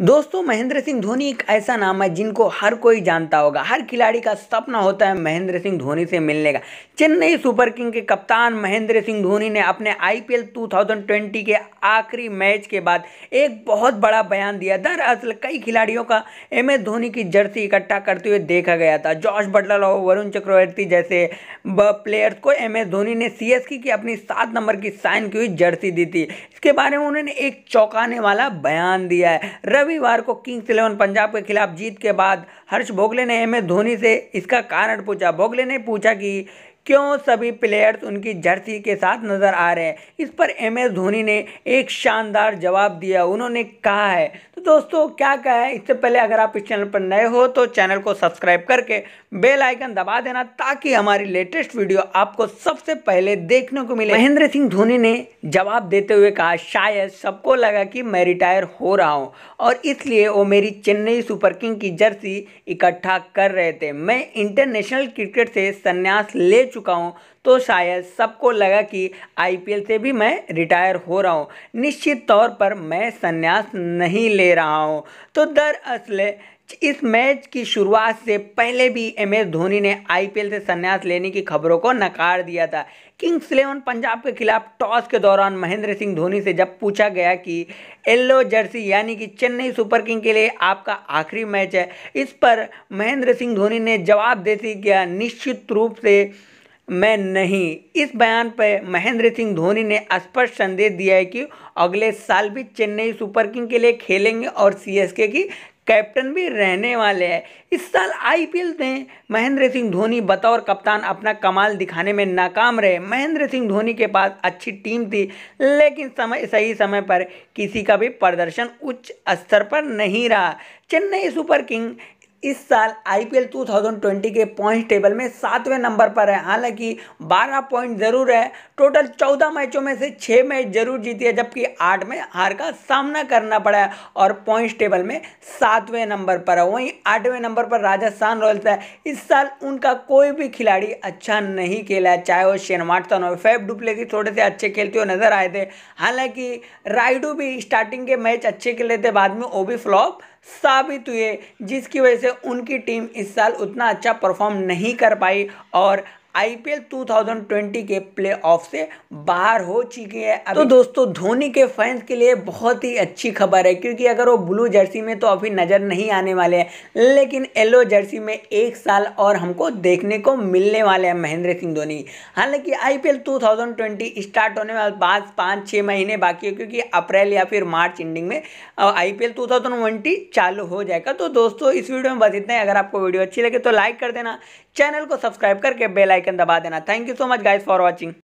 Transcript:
दोस्तों महेंद्र सिंह धोनी एक ऐसा नाम है जिनको हर कोई जानता होगा हर खिलाड़ी का सपना होता है महेंद्र सिंह धोनी से मिलने का चेन्नई सुपर किंग के कप्तान महेंद्र सिंह धोनी ने अपने आईपीएल 2020 के आखिरी मैच के बाद एक बहुत बड़ा बयान दिया दरअसल कई खिलाड़ियों का एम एस धोनी की जर्सी इकट्ठा करते हुए देखा गया था जॉर्ज बटलर और वरुण चक्रवर्ती जैसे प्लेयर्स को एम एस धोनी ने सी की अपनी सात नंबर की साइन की हुई जर्सी दी थी इसके बारे में उन्होंने एक चौंकाने वाला बयान दिया है रविवार को किंग्स इलेवन पंजाब के खिलाफ जीत के बाद हर्ष भोगले ने एम एस धोनी से इसका कारण पूछा भोगले ने पूछा कि क्यों सभी प्लेयर्स उनकी जर्सी के साथ नज़र आ रहे हैं इस पर एम एस धोनी ने एक शानदार जवाब दिया उन्होंने कहा है तो दोस्तों क्या कहा है इससे पहले अगर आप इस चैनल पर नए हो तो चैनल को सब्सक्राइब करके बेल आइकन दबा देना ताकि हमारी लेटेस्ट वीडियो आपको सबसे पहले देखने को मिले महेंद्र सिंह धोनी ने जवाब देते हुए कहा शायद सबको लगा कि मैं रिटायर हो रहा हूँ और इसलिए वो मेरी चेन्नई सुपर किंग की जर्सी इकट्ठा कर रहे थे मैं इंटरनेशनल क्रिकेट से संन्यास ले चुका हूँ तो शायद सबको लगा कि आईपीएल से भी मैं रिटायर हो रहा हूँ निश्चित तौर पर मैं संन्यास नहीं ले रहा हूँ तो दरअसल इस मैच की शुरुआत से पहले भी एम एस धोनी ने आईपीएल से संन्यास लेने की खबरों को नकार दिया था किंग्स इलेवन पंजाब के खिलाफ टॉस के दौरान महेंद्र सिंह धोनी से जब पूछा गया कि येल्लो जर्सी यानी कि चेन्नई सुपर किंग के लिए आपका आखिरी मैच है इस पर महेंद्र सिंह धोनी ने जवाब देते किया निश्चित रूप से में नहीं इस बयान पर महेंद्र सिंह धोनी ने स्पष्ट संदेश दिया है कि अगले साल भी चेन्नई सुपर किंग के लिए खेलेंगे और सीएसके की कैप्टन भी रहने वाले हैं इस साल आईपीएल ने महेंद्र सिंह धोनी बतौर कप्तान अपना कमाल दिखाने में नाकाम रहे महेंद्र सिंह धोनी के पास अच्छी टीम थी लेकिन समय सही समय पर किसी का भी प्रदर्शन उच्च स्तर पर नहीं रहा चेन्नई सुपर किंग इस साल आईपीएल 2020 के पॉइंट टेबल में सातवें नंबर पर है हालांकि 12 पॉइंट जरूर है टोटल 14 मैचों में से छः मैच जरूर जीती है जबकि आठ में हार का सामना करना पड़ा है और पॉइंट टेबल में सातवें नंबर पर है वहीं आठवें नंबर पर राजस्थान रॉयल्स है इस साल उनका कोई भी खिलाड़ी अच्छा नहीं खेला है चाहे वो शेन वाटसन हो फेफ डुप्ले की थोड़े से अच्छे खेलते हुए नजर आए थे हालांकि राइडू भी स्टार्टिंग के मैच अच्छे खेले थे बाद में वो भी फ्लॉप साबित हुए जिसकी वजह से उनकी टीम इस साल उतना अच्छा परफॉर्म नहीं कर पाई और आईपीएल 2020 के प्लेऑफ से बाहर हो चुकी है तो दोस्तों धोनी के फैंस के लिए बहुत ही अच्छी खबर है क्योंकि अगर वो ब्लू जर्सी में तो अभी नज़र नहीं आने वाले हैं लेकिन येलो जर्सी में एक साल और हमको देखने को मिलने वाले हैं महेंद्र सिंह धोनी हालांकि आईपीएल 2020 स्टार्ट होने वाले बाद पाँच छः महीने बाकी है क्योंकि अप्रैल या फिर मार्च एंडिंग में आई पी चालू हो जाएगा तो दोस्तों इस वीडियो में बस इतना ही अगर आपको वीडियो अच्छी लगे तो लाइक कर देना चैनल को सब्सक्राइब करके बेलाइक आइकन दबा देना thank you so much guys for watching